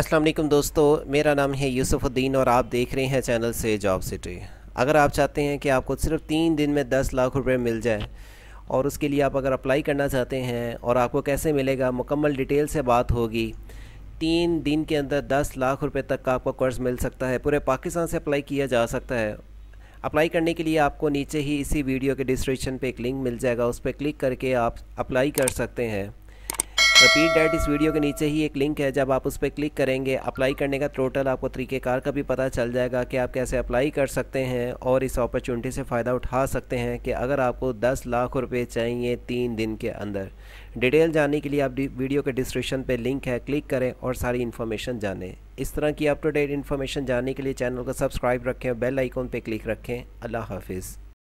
अस्सलाम वालेकुम दोस्तों मेरा नाम है यूसुफुद्दीन और आप देख रहे हैं चैनल से जॉब सिटी अगर आप चाहते हैं कि आपको सिर्फ तीन दिन में दस लाख रुपए मिल जाए और उसके लिए आप अगर अप्लाई करना चाहते हैं और आपको कैसे मिलेगा मुकम्मल डिटेल से बात होगी तीन दिन के अंदर दस लाख रुपये तक का आपको कर्ज़ मिल सकता है पूरे पाकिस्तान से अप्लाई किया जा सकता है अप्लाई करने के लिए आपको नीचे ही इसी वीडियो के डिस्क्रिप्शन पर एक लिंक मिल जाएगा उस पर क्लिक करके आप अप्लाई कर सकते हैं रिपीट डेट इस वीडियो के नीचे ही एक लिंक है जब आप उस पर क्लिक करेंगे अप्लाई करने का टोटल आपको तरीक़ेकार का भी पता चल जाएगा कि आप कैसे अप्लाई कर सकते हैं और इस अपॉर्चुनिटी से फ़ायदा उठा सकते हैं कि अगर आपको दस लाख रुपये चाहिए तीन दिन के अंदर डिटेल जानने के लिए आप वीडियो के डिस्क्रिप्शन पर लिंक है क्लिक करें और सारी इन्फॉर्मेशन जानें इस तरह की अप टू डेट इन्फॉर्मेशन जानने के लिए चैनल को सब्सक्राइब रखें बेल आइकॉन पर क्लिक रखें अल्लाह हाफिज़